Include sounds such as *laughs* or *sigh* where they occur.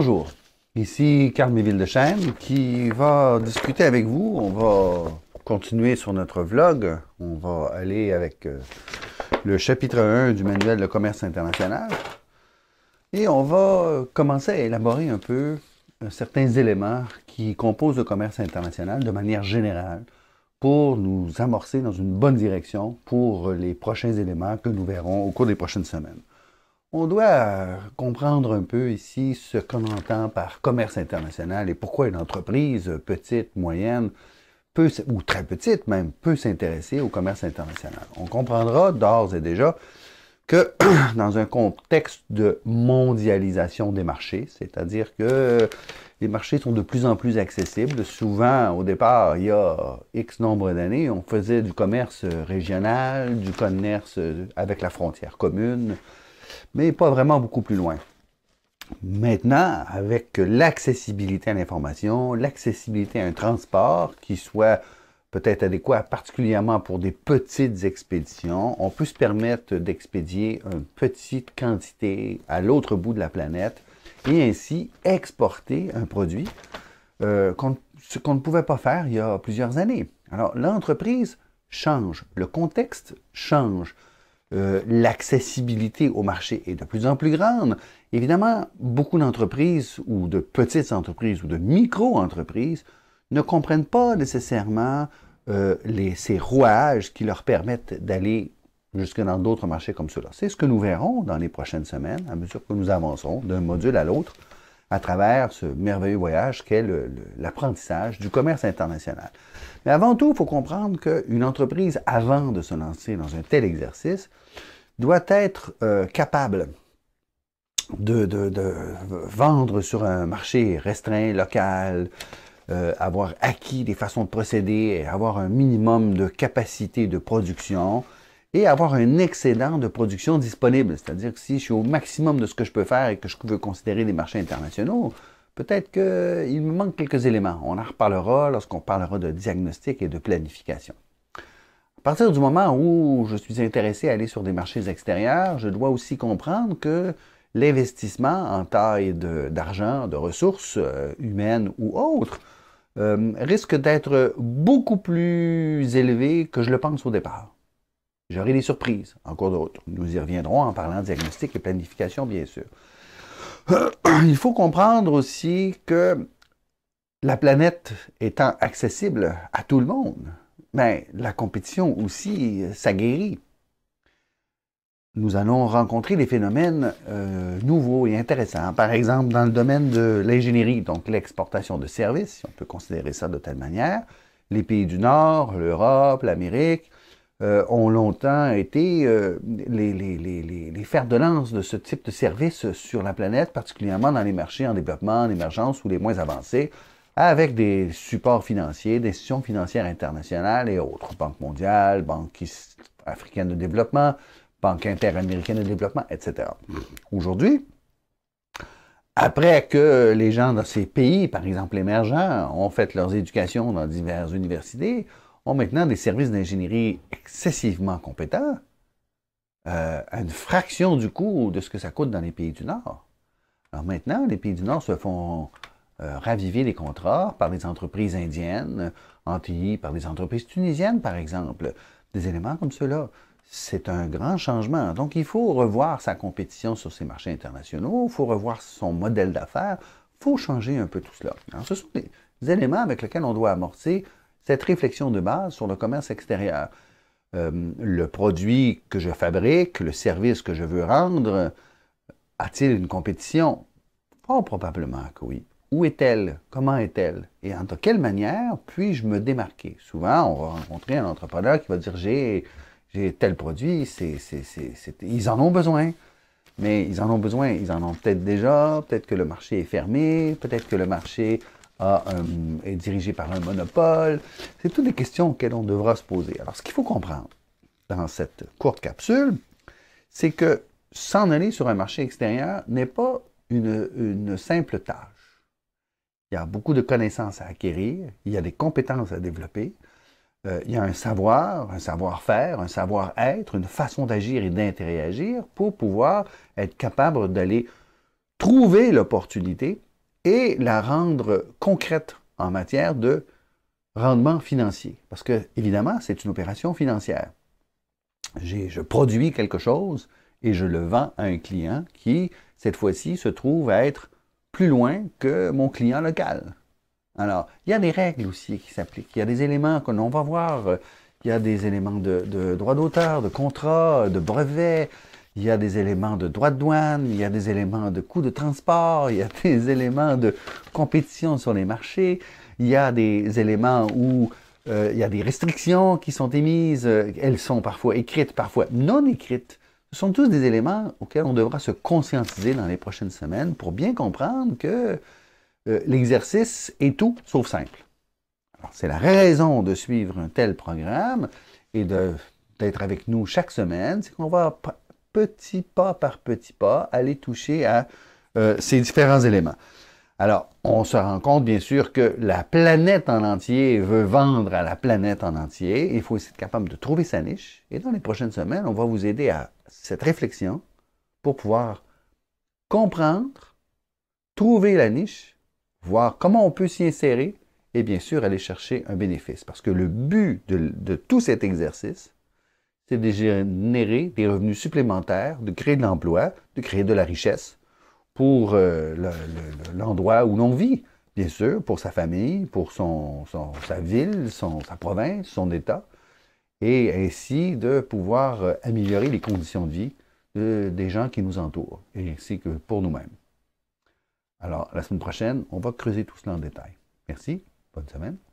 Bonjour, ici Ville de chaîne qui va discuter avec vous. On va continuer sur notre vlog. On va aller avec euh, le chapitre 1 du manuel de commerce international. Et on va euh, commencer à élaborer un peu euh, certains éléments qui composent le commerce international de manière générale pour nous amorcer dans une bonne direction pour les prochains éléments que nous verrons au cours des prochaines semaines. On doit euh, comprendre un peu ici ce qu'on entend par commerce international et pourquoi une entreprise petite, moyenne, ou très petite même, peut s'intéresser au commerce international. On comprendra d'ores et déjà que *clears throat* dans un contexte de mondialisation des marchés, c'est-à-dire que les marchés sont de plus en plus accessibles. Souvent, au départ, il y a X nombre d'années, on faisait du commerce régional, du commerce avec la frontière commune, mais pas vraiment beaucoup plus loin. Maintenant, avec l'accessibilité à l'information, l'accessibilité à un transport qui soit peut-être adéquat particulièrement pour des petites expéditions, on peut se permettre d'expédier une petite quantité à l'autre bout de la planète et ainsi exporter un produit euh, qu'on ne pouvait pas faire il y a plusieurs années. Alors l'entreprise change, le contexte change. Euh, l'accessibilité au marché est de plus en plus grande. Évidemment, beaucoup d'entreprises ou de petites entreprises ou de micro-entreprises ne comprennent pas nécessairement euh, ces rouages qui leur permettent d'aller jusque dans d'autres marchés comme cela. C'est ce que nous verrons dans les prochaines semaines à mesure que nous avançons d'un module à l'autre à travers ce merveilleux voyage qu'est l'apprentissage du commerce international. Mais avant tout, il faut comprendre qu'une entreprise, avant de se lancer dans un tel exercice, doit être euh, capable de, vendre sur un marché restreint, local, euh, avoir acquis des façons de procéder, avoir un minimum de capacité de production, et avoir un excédent de production disponible. C'est-à-dire que si je suis au maximum de ce que je peux faire et que je veux considérer les marchés internationaux, peut-être qu'il me manque quelques éléments. On en reparlera lorsqu'on parlera de diagnostic et de planification. À partir du moment où je suis intéressé à aller sur des marchés extérieurs, je dois aussi comprendre que l'investissement en taille d'argent, de, ressources euh, humaines ou autres, euh, risque d'être beaucoup plus élevé que je le pense au départ. J'aurai des surprises, encore d'autres. Nous y reviendrons en parlant de diagnostic et planification, bien sûr. *clears throat* Il faut comprendre aussi que la planète étant accessible à tout le monde, mais la compétition aussi euh, s'aguerrit. Nous allons rencontrer des phénomènes euh, nouveaux et intéressants. Par exemple, dans le domaine de l'ingénierie, donc l'exportation de services, si on peut considérer ça de telle manière, les pays du Nord, l'Europe, l'Amérique, euh, ont longtemps été euh, les, les, les, les, fers de lance de ce type de service sur la planète, particulièrement dans les marchés en développement, en émergence ou les moins avancés, avec des supports financiers, des institutions financières internationales et autres, Banque mondiale, Banque africaine de développement, Banque interaméricaine de développement, etc. Aujourd'hui, après que les gens dans ces pays, par exemple émergents, ont fait leurs éducations dans diverses universités, ont maintenant des services d'ingénierie excessivement compétents euh, à une fraction du coût de ce que ça coûte dans les pays du Nord. Alors maintenant, les pays du Nord se font euh, raviver les contrats par des entreprises indiennes, Antilles, par des entreprises tunisiennes, par exemple. Des éléments comme ceux-là. C'est un grand changement. Donc, il faut revoir sa compétition sur ces marchés internationaux, il faut revoir son modèle d'affaires, il faut changer un peu tout cela. ce sont des éléments avec lesquels on doit amorcer cette réflexion de base sur le commerce extérieur. Euh, le produit que je fabrique, le service que je veux rendre, a-t-il une compétition? oh, probablement que oui. Où est-elle? Comment est-elle? Et de quelle manière puis-je me démarquer? Souvent, on va rencontrer un entrepreneur qui va dire j'ai, tel produit, ils en ont besoin. Mais ils en ont besoin, ils en ont peut-être déjà, peut-être que le marché est fermé, peut-être que le marché euh, est dirigé par un monopole. C'est toutes des questions auxquelles on devra se poser. Alors, ce qu'il faut comprendre dans cette courte capsule, c'est que s'en aller sur un marché extérieur n'est pas une, simple tâche. Il y a beaucoup de connaissances à acquérir, il y a des compétences à développer, euh, il y a un savoir, un savoir-faire, un savoir-être, une façon d'agir et d'interagir pour pouvoir être capable d'aller trouver l'opportunité et la rendre concrète en matière de rendement financier. Parce que, évidemment, c'est une opération financière. Je produis quelque chose et je le vends à un client qui, cette fois-ci, se trouve à être plus loin que mon client local. Alors, il y a des règles aussi qui s'appliquent. Il y a des éléments que l'on va voir. Il y a des éléments de, de droit d'auteur, de contrat, de brevet il y a des éléments de droits de douane, il y a des éléments de coûts de transport, il y a *laughs* des éléments de compétition sur les marchés, il y a des éléments où euh, il y a des restrictions qui sont émises, euh, elles sont parfois écrites, parfois non écrites. Ce sont tous des éléments auxquels on devra se conscientiser dans les prochaines semaines pour bien comprendre que euh, l'exercice est tout sauf simple. C'est la raison de suivre un tel programme et d'être avec nous chaque semaine, c'est qu'on va petit pas par petit pas, aller toucher à euh, ces différents éléments. Alors, on se rend compte, bien sûr, que la planète en entier veut vendre à la planète en entier. Il faut être capable de trouver sa niche. Et dans les prochaines semaines, on va vous aider à cette réflexion pour pouvoir comprendre, trouver la niche, voir comment on peut s'y insérer et bien sûr aller chercher un bénéfice. Parce que le but de tout cet exercice, c'est de générer des revenus supplémentaires, de créer de l'emploi, de créer de la richesse pour euh, l'endroit où l'on vit, bien sûr, pour sa famille, pour son, sa ville, son, sa province, son État, et ainsi de pouvoir euh, améliorer les conditions de vie des gens qui nous entourent, et ainsi que pour nous-mêmes. Alors, la semaine prochaine, on va creuser tout cela en détail. Merci, bonne semaine.